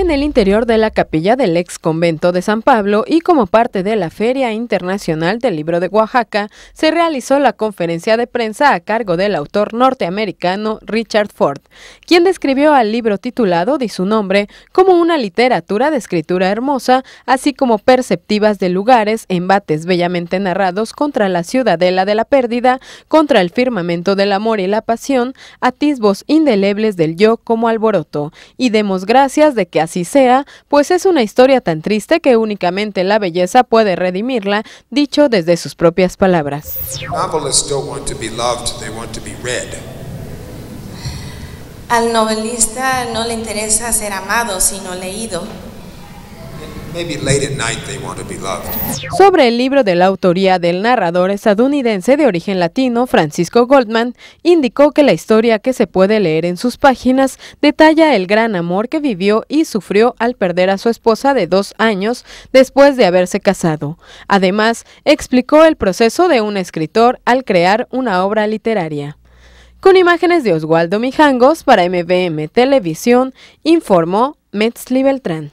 en el interior de la capilla del ex convento de San Pablo y como parte de la Feria Internacional del Libro de Oaxaca, se realizó la conferencia de prensa a cargo del autor norteamericano Richard Ford, quien describió al libro titulado de su nombre como una literatura de escritura hermosa, así como perceptivas de lugares, embates bellamente narrados contra la ciudadela de la pérdida, contra el firmamento del amor y la pasión, atisbos indelebles del yo como alboroto, y demos gracias de que así sea, pues es una historia tan triste que únicamente la belleza puede redimirla, dicho desde sus propias palabras. Al novelista no le interesa ser amado, sino leído. Sobre el libro de la autoría del narrador estadounidense de origen latino Francisco Goldman, indicó que la historia que se puede leer en sus páginas detalla el gran amor que vivió y sufrió al perder a su esposa de dos años después de haberse casado. Además, explicó el proceso de un escritor al crear una obra literaria. Con imágenes de Oswaldo Mijangos para MBM Televisión, informó Metzli Beltrán.